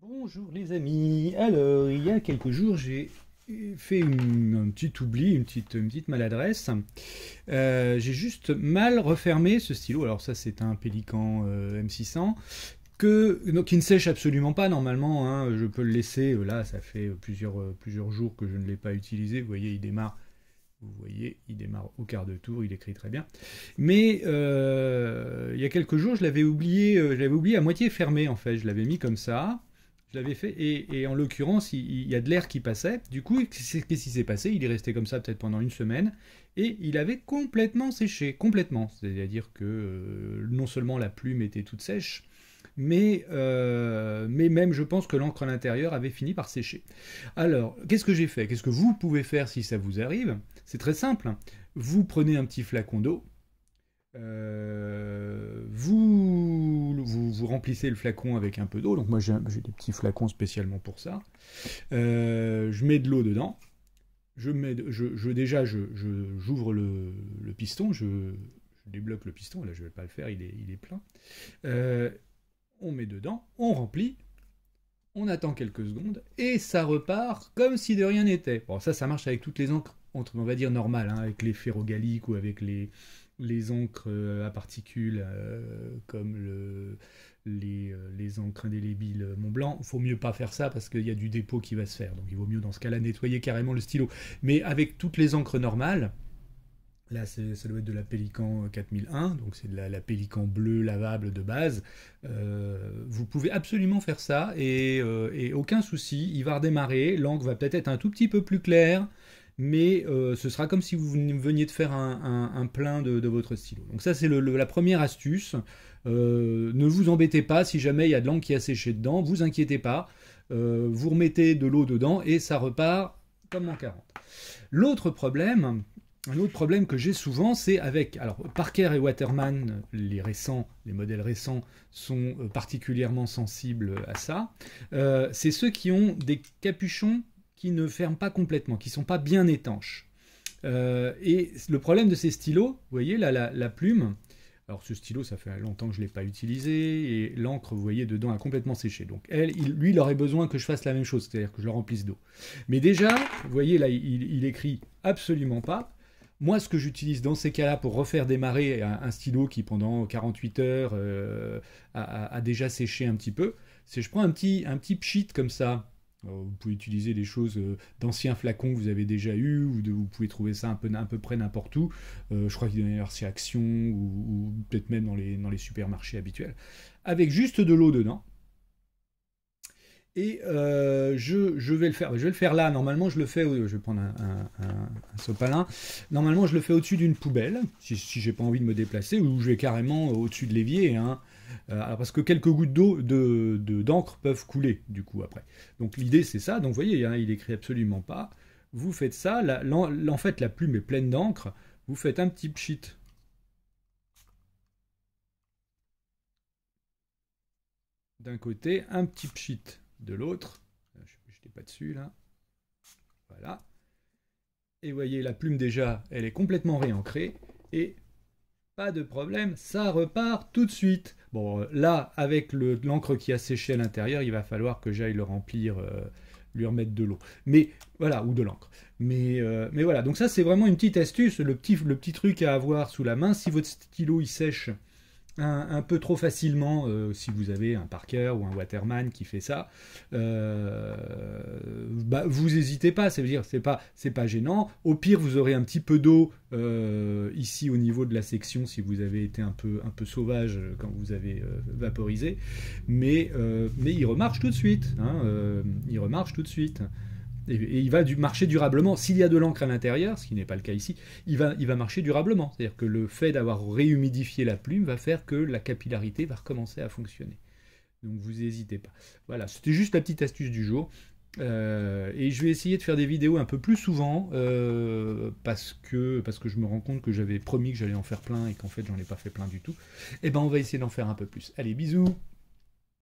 Bonjour les amis, alors il y a quelques jours j'ai fait un petit oubli, une petite, maladresse. Euh, j'ai juste mal refermé ce stylo, alors ça c'est un Pélican euh, M600, que, qui ne sèche absolument pas normalement, hein. je peux le laisser, euh, là ça fait plusieurs, jours que je ne l'ai pas utilisé, vous voyez il démarre vous voyez, il démarre au quart de tour, il écrit très bien. Mais il y a quelques jours, je l'avais oublié, je l'avais oublié à moitié fermé en fait. Je l'avais mis comme ça, je l'avais fait. Et, en l'occurrence, il, y a de l'air qui passait. Du coup, qu'est-ce qui s'est passé Il est resté comme ça peut-être pendant une semaine. Et il avait complètement séché. Complètement. C'est-à-dire que euh, non seulement la plume était toute sèche, mais, euh, mais même je pense que l'encre à l'intérieur avait fini par sécher. Alors, qu'est-ce que j'ai fait Qu'est-ce que vous pouvez faire si ça vous arrive C'est très simple. Vous prenez un petit flacon d'eau. Euh, vous vous remplissez le flacon avec un peu d'eau. Donc moi j'ai des petits flacons spécialement pour ça. Euh, je mets de l'eau dedans. Je mets, je, déjà, je, j'ouvre le, piston, je, débloque le piston. Là, je vais pas le faire, il est, plein. Euh, on met dedans, on remplit, on attend quelques secondes et ça repart comme si de rien n'était. Bon, ça, ça marche avec toutes les encres, on va dire normales, hein, avec les ferrogalliques ou avec les, les encres euh, à particules euh, comme euh, les, encres indélébiles Mont Blanc, faut mieux pas faire ça parce qu'il y a du dépôt qui va se faire. Donc il vaut mieux dans ce cas-là nettoyer carrément le stylo. Mais avec toutes les encres normales, là ça doit être de la Pélican 4001, donc c'est de la, Pélican bleue lavable de base, vous pouvez absolument faire ça et, et, aucun souci, il va redémarrer, l'encre va peut-être être un tout petit peu plus claire, mais euh, ce sera comme si vous veniez de faire un, plein de, votre stylo. Donc ça c'est la première astuce. Euh, ne vous embêtez pas si jamais il y a de l'encre qui a séché dedans, vous inquiétez pas, euh, vous remettez de l'eau dedans et ça repart comme en 40. L'autre problème, l'autre problème que j'ai souvent, c'est avec. Alors, Parker et Waterman, les récents, les modèles récents, sont particulièrement sensibles à ça. c'est ceux qui ont des capuchons qui ne ferment pas complètement, qui ne sont pas bien étanches. Euh, et le problème de ces stylos, vous voyez là la, plume, alors ce stylo ça fait longtemps que je ne l'ai pas utilisé, et l'encre vous voyez dedans a complètement séché. Donc elle, lui il aurait besoin que je fasse la même chose, c'est-à-dire que je le remplisse d'eau. Mais déjà, vous voyez là il, écrit absolument pas, moi, ce que j'utilise dans ces cas-là pour refaire démarrer un, stylo qui pendant 48 heures euh, a, déjà séché un petit peu, c'est je prends un petit, un petit pchit comme ça vous pouvez utiliser des choses euh, d'anciens flacons que vous avez déjà eu, ou vous pouvez trouver ça un peu, à peu près n'importe où. Euh, je crois qu'il y en a chez Action, ou, peut-être même dans les, dans les supermarchés habituels. Avec juste de l'eau dedans. Et euh, je, je, vais le faire. Je vais le faire là. Normalement, je le fais. Je vais prendre un, sopalin. Normalement, je le fais au-dessus d'une poubelle, si, si j'ai pas envie de me déplacer, ou je vais carrément au-dessus de l'évier. Hein. Euh, parce que quelques gouttes d'eau d'encre peuvent couler du coup après. Donc l'idée c'est ça. Donc vous voyez, hein, il écrit absolument pas. Vous faites ça. en, fait, la plume est pleine d'encre. Vous faites un petit pchit. D'un côté, un petit pchit de l'autre. Euh, je n'étais pas dessus là. Voilà. Et vous voyez, la plume déjà, elle est complètement réancrée. Et pas de problème, ça repart tout de suite. Bon, euh, là, avec l'encre qui a séché à l'intérieur, il va falloir que j'aille le remplir, euh, lui remettre de l'eau. Mais voilà, ou de l'encre. Mais, euh, mais voilà, donc ça c'est vraiment une petite astuce, le petit, le petit truc à avoir sous la main. Si votre stylo il sèche, un, peu trop facilement euh, si vous avez un Parker ou un Waterman qui fait ça. Euh, bah, vous n'hésitez pas, ça veut dire c'est pas pas gênant. Au pire, vous aurez un petit peu d'eau euh, ici au niveau de la section si vous avez été un peu un peu sauvage quand vous avez vaporisé, mais mais il remarche tout de suite. Hein, il remarche tout de suite. Et, il va marcher durablement. S'il y a de l'encre à l'intérieur, ce qui n'est pas le cas ici, il va, marcher durablement. C'est-à-dire que le fait d'avoir réhumidifié la plume va faire que la capillarité va recommencer à fonctionner. Donc vous n'hésitez pas. Voilà, c'était juste la petite astuce du jour. Euh, et je vais essayer de faire des vidéos un peu plus souvent euh, parce, que, parce que je me rends compte que j'avais promis que j'allais en faire plein et qu'en fait j'en ai pas fait plein du tout. Et eh ben on va essayer d'en faire un peu plus. Allez, bisous